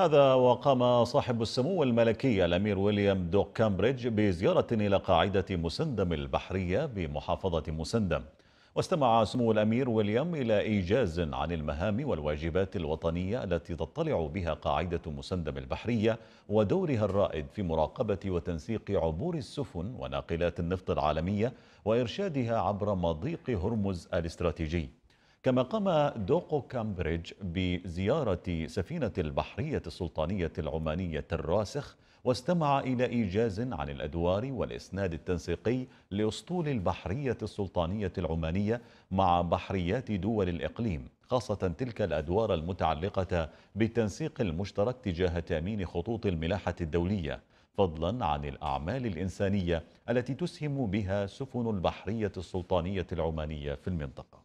هذا وقام صاحب السمو الملكي الأمير ويليام دوك كامبريدج بزيارة إلى قاعدة مسندم البحرية بمحافظة مسندم واستمع سمو الأمير ويليام إلى إيجاز عن المهام والواجبات الوطنية التي تطلع بها قاعدة مسندم البحرية ودورها الرائد في مراقبة وتنسيق عبور السفن وناقلات النفط العالمية وإرشادها عبر مضيق هرمز الاستراتيجي كما قام دوقو كامبريدج بزيارة سفينة البحرية السلطانية العمانية الراسخ واستمع إلى إيجاز عن الأدوار والإسناد التنسيقي لأسطول البحرية السلطانية العمانية مع بحريات دول الإقليم خاصة تلك الأدوار المتعلقة بالتنسيق المشترك تجاه تأمين خطوط الملاحة الدولية فضلا عن الأعمال الإنسانية التي تسهم بها سفن البحرية السلطانية العمانية في المنطقة